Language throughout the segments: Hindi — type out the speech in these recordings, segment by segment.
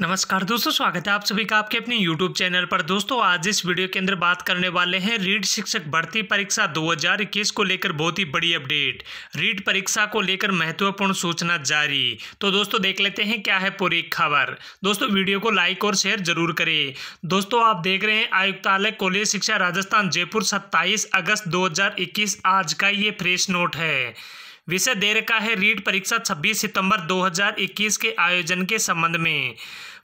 नमस्कार दोस्तों स्वागत है आप सभी का आपके अपने YouTube चैनल पर दोस्तों आज इस वीडियो के अंदर बात करने वाले हैं रीट शिक्षक भर्ती परीक्षा 2021 को लेकर बहुत ही बड़ी अपडेट रीट परीक्षा को लेकर महत्वपूर्ण सूचना जारी तो दोस्तों देख लेते हैं क्या है पूरी खबर दोस्तों वीडियो को लाइक और शेयर जरूर करें दोस्तों आप देख रहे हैं आयुक्तालय कॉलेज शिक्षा राजस्थान जयपुर सत्ताईस अगस्त दो आज का ये फ्रेश नोट है विषय दे रखा है रीट परीक्षा 26 सितंबर 2021 के आयोजन के संबंध में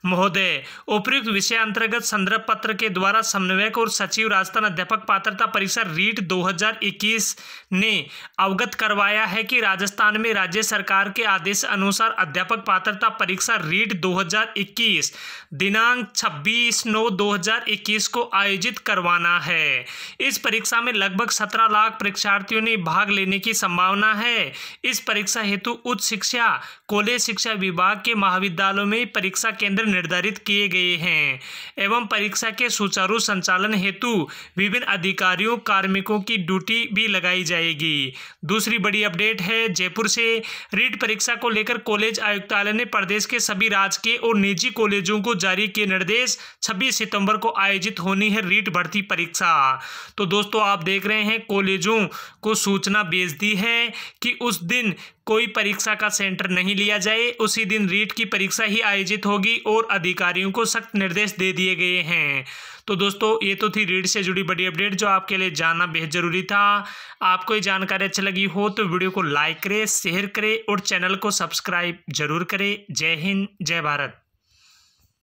महोदय उपयुक्त विषय अंतर्गत संदर्भ पत्र के द्वारा समन्वयक और सचिव राजस्थान अध्यापक पात्रता परीक्षा रीट 2021 ने अवगत करवाया है कि राजस्थान में राज्य सरकार के आदेश अनुसार अध्यापक पात्रता परीक्षा रीट 2021 दिनांक 26 नौ 2021 को आयोजित करवाना है इस परीक्षा में लगभग 17 लाख परीक्षार्थियों ने भाग लेने की संभावना है इस परीक्षा हेतु उच्च शिक्षा कॉलेज शिक्षा विभाग के महाविद्यालयों में परीक्षा केंद्र निर्धारित किए गए हैं एवं परीक्षा के सुचारू संचालन हेतु विभिन्न अधिकारियों कार्मिकों की ड्यूटी भी लगाई जाएगी दूसरी बड़ी अपडेट है जयपुर से रीट परीक्षा को लेकर कॉलेज आयुक्तालय ने प्रदेश के सभी राजकीय और निजी कॉलेजों को जारी किए निर्देश छब्बीस सितंबर को आयोजित होनी है रीट भर्ती परीक्षा तो दोस्तों आप देख रहे हैं कॉलेजों को सूचना भेज दी है कि उस दिन कोई परीक्षा का सेंटर नहीं लिया जाए उसी दिन रीट की परीक्षा ही आयोजित होगी और अधिकारियों को सख्त निर्देश दे दिए गए हैं तो दोस्तों ये तो थी रीट से जुड़ी बड़ी अपडेट जो आपके लिए जानना बेहद ज़रूरी था आपको ये जानकारी अच्छी लगी हो तो वीडियो को लाइक करें शेयर करें और चैनल को सब्सक्राइब जरूर करें जय हिंद जय भारत